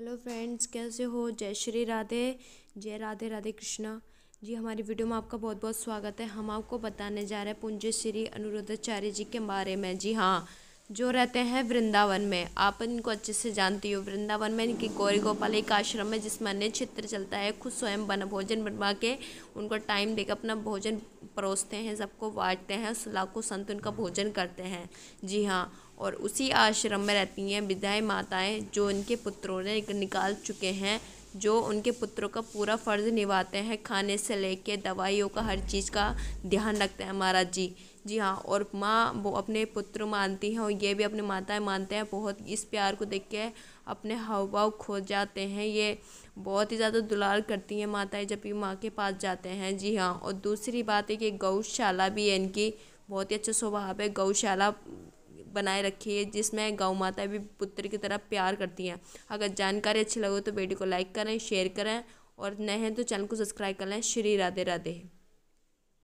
hello friends कैसे हो जय श्री राधे जय राधे राधे कृष्णा जी हमारी वीडियो में आपका बहुत बहुत स्वागत है हम आपको बताने जा रहे हैं पूंज श्री अनुरुद्धाचार्य जी के बारे में जी हाँ जो रहते हैं वृंदावन में आप इनको अच्छे से जानती हो वृंदावन में इनकी गौरी गोपाल एक आश्रम है जिसमें अन्य चित्र चलता है खुद स्वयं बन भोजन बनवा के उनको टाइम देकर अपना भोजन परोसते हैं सबको बांटते हैं लाखों संत उनका भोजन करते हैं जी हाँ और उसी आश्रम में रहती हैं विदाई माताएँ जो इनके पुत्रों ने निकाल चुके हैं जो उनके पुत्रों का पूरा फ़र्ज़ निभाते हैं खाने से लेके दवाइयों का हर चीज़ का ध्यान रखते हैं महाराज जी जी हाँ और माँ वो अपने पुत्र मानती हैं और ये भी अपने माताएं मानते हैं बहुत इस प्यार को देख के अपने हाव भाव खो जाते हैं ये बहुत ही ज़्यादा दुलार करती हैं माताएं जब भी माँ के पास जाते हैं जी हाँ और दूसरी बात है कि गौशाला भी है इनकी बहुत ही अच्छा स्वभाव है गौशाला बनाए रखी है जिसमें गौ माता भी पुत्र की तरह प्यार करती हैं अगर जानकारी अच्छी लगे तो वीडियो को लाइक करें शेयर करें और नए हैं तो चैनल को सब्सक्राइब कर लें श्री राधे राधे